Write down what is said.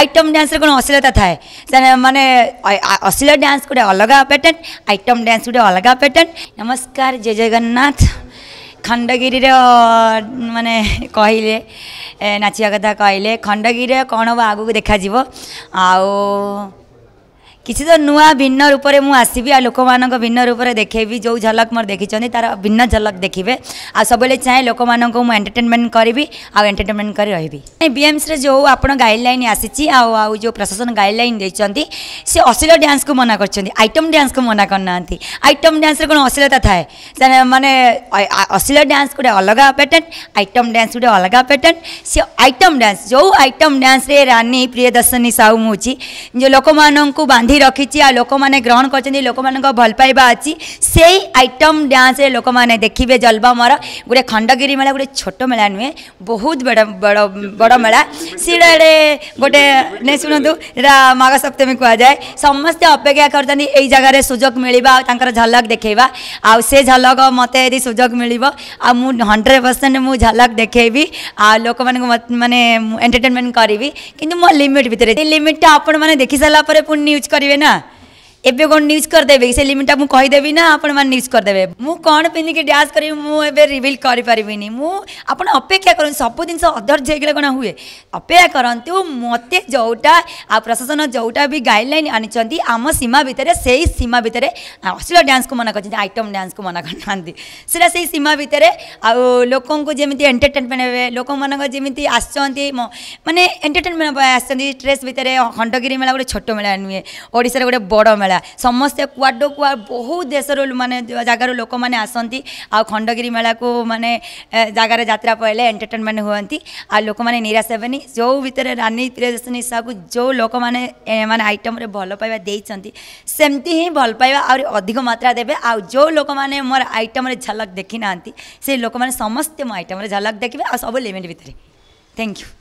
item ଡ୍ୟାନ୍ସରେ କ'ଣ ଅଶ୍ଳୀଳତା ଥାଏ ମାନେ ଅଶ୍ଳୀଳ ଡ୍ୟାନ୍ସ ଗୋଟେ ଅଲଗା ପ୍ୟାଟର୍ନ ଆଇଟମ୍ ଡ୍ୟାନ୍ସ ଗୋଟେ ଅଲଗା ପ୍ୟାଟର୍ନ ନମସ୍କାର ଜୟ ଜଗନ୍ନାଥ ଖଣ୍ଡଗିରିର ମାନେ କହିଲେ ନାଚିବା କଥା କହିଲେ ଖଣ୍ଡଗିରିରେ କ'ଣ ବା ଆଗକୁ ଦେଖାଯିବ ଆଉ किसी तो नुआ भिन्न रूप से मुझे आसबि आ लोक मान भिन्न रूप से देखेबी जो झलक मोर देखी तार भिन्न झलक देखिए आ सब चाहे लोक मैं एंटरटेनमेंट करी आंटरटेनमेंट कर रही बीएमस जो आप गाइडलैन आसी जो प्रशासन गाइडल देते से अश्लील डांस को मना कर आइटम डांस को मना करना आइटम डांस कौन अश्लीलता थाए मैंने अश्लील डांस गोटे अलग पैटर्न आइटम डांस गोटे अलग पैटर्न सी आइटम डांस जो आइटम डांस रानी प्रियदर्शनी साहू मुझे जो लोक मान बांध बांधि रखी आ लोक मैंने ग्रहण कर लोक मलपाइवा अच्छी से आइटम डांस लोक मैंने देखिए जलबा मोर गोटे खंडगिरी मेला गोटे छोट मेला नुहे बहुत बड़ बड़ बड़ मेला सीडे गोटे ने शुणु माघ सप्तमी कह जाए समस्ते अपेक्षा कर जगार सुजोग मिलकर झलक देखा आ झलक मत यदि सुजोग मिल हंड्रेड परसेंट मुझे झलक देखेबी आ लोक मान मानने एंटरटेनमेंट करी कि मो लिमिट भितर लिमिटा आपने देखी सारा पुणी यूज कर Maribena, ଏବେ କ'ଣ ନ୍ୟୁଜ୍ କରିଦେବେ ସେ ଲିମିଟ୍ଟା ମୁଁ କହିଦେବି ନା ଆପଣମାନେ ନ୍ୟୁଜ୍ କରିଦେବେ ମୁଁ କ'ଣ ପିନ୍ଧିକି ଡ୍ୟାନ୍ସ କରିବି ମୁଁ ଏବେ ରିଭିଲ୍ କରିପାରିବିନି ମୁଁ ଆପଣ ଅପେକ୍ଷା କରନ୍ତୁ ସବୁ ଜିନିଷ ଅଧର୍ଯ୍ୟ ହେଇଗଲେ କ'ଣ ହୁଏ ଅପେକ୍ଷା କରନ୍ତୁ ମୋତେ ଯେଉଁଟା ଆଉ ପ୍ରଶାସନ ଯେଉଁଟା ବି ଗାଇଡ଼ଲାଇନ୍ ଆଣିଛନ୍ତି ଆମ ସୀମା ଭିତରେ ସେଇ ସୀମା ଭିତରେ ଅଶ୍ଳୀଳ ଡ୍ୟାନ୍ସକୁ ମନା କରିଛନ୍ତି ଆଇଟମ୍ ଡ୍ୟାନ୍ସକୁ ମନା କରିନାହାନ୍ତି ସେଇଟା ସେଇ ସୀମା ଭିତରେ ଆଉ ଲୋକଙ୍କୁ ଯେମିତି ଏଣ୍ଟରଟେନମେଣ୍ଟ ହେବେ ଲୋକମାନଙ୍କ ଯେମିତି ଆସିଛନ୍ତି ମାନେ ଏଣ୍ଟରଟେନମେଣ୍ଟ ପାଇଁ ଆସିଛନ୍ତି ଡ୍ରେସ୍ ଭିତରେ ଖଣ୍ଡଗିରି ମେଳା ଗୋଟେ ଛୋଟ ମେଳା ନୁହେଁ ଓଡ଼ିଶାରେ ଗୋଟେ ବଡ଼ ମେଳା ମେଳା ସମସ୍ତେ କୁଆଡ଼ୁ କୁଆ ବହୁତ ଦେଶରୁ ମାନେ ଜାଗାରୁ ଲୋକମାନେ ଆସନ୍ତି ଆଉ ଖଣ୍ଡଗିରି ମେଳାକୁ ମାନେ ଜାଗାରେ ଯାତ୍ରା ପଡ଼ିଲେ ଏଣ୍ଟରଟେନମେଣ୍ଟ ହୁଅନ୍ତି ଆଉ ଲୋକମାନେ ନିରାଶ ହେବେନି ଯେଉଁ ଭିତରେ ରାନୀ ପ୍ରିୟଦର୍ଶିନୀ ସାହୁକୁ ଯେଉଁ ଲୋକମାନେ ମାନେ ଆଇଟମ୍ରେ ଭଲ ପାଇବା ଦେଇଛନ୍ତି ସେମିତି ହିଁ ଭଲ ପାଇବା ଆହୁରି ଅଧିକ ମାତ୍ରା ଦେବେ ଆଉ ଯେଉଁ ଲୋକମାନେ ମୋର ଆଇଟମ୍ରେ ଝଲକ ଦେଖିନାହାନ୍ତି ସେ ଲୋକମାନେ ସମସ୍ତେ ମୋ ଆଇଟମ୍ରେ ଝଲକ ଦେଖିବେ ଆଉ ସବୁ ଲିମିଟ୍ ଭିତରେ ଥ୍ୟାଙ୍କ ୟୁ